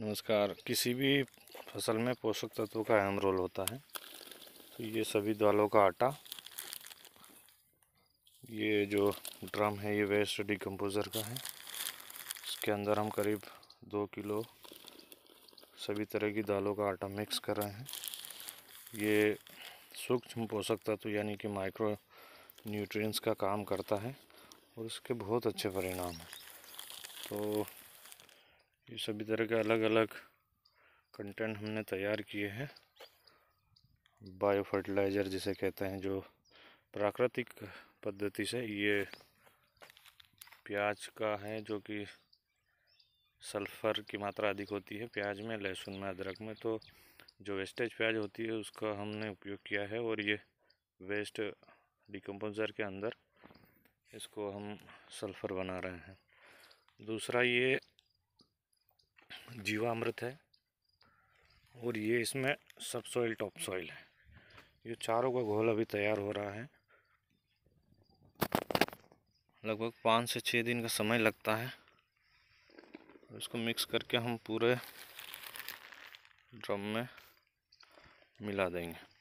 नमस्कार किसी भी फसल में पोषक तत्वों का अहम रोल होता है तो ये सभी दालों का आटा ये जो ड्रम है ये वेस्ट डिकम्पोज़र का है इसके अंदर हम करीब दो किलो सभी तरह की दालों का आटा मिक्स कर रहे हैं ये सूक्ष्म पोषक तत्व यानी कि माइक्रो न्यूट्रिएंट्स का काम करता है और इसके बहुत अच्छे परिणाम हैं तो ये सभी तरह के अलग अलग कंटेंट हमने तैयार किए हैं बायो फर्टिलाइज़र जिसे कहते हैं जो प्राकृतिक पद्धति से ये प्याज का है जो कि सल्फ़र की मात्रा अधिक होती है प्याज में लहसुन में अदरक में तो जो वेस्टेज प्याज होती है उसका हमने उपयोग किया है और ये वेस्ट डिकम्पोजर के अंदर इसको हम सल्फ़र बना रहे हैं दूसरा ये जीवामृत है और ये इसमें सब सॉइल टॉप सॉइल है ये चारों का घोल अभी तैयार हो रहा है लगभग पाँच से छः दिन का समय लगता है इसको मिक्स करके हम पूरे ड्रम में मिला देंगे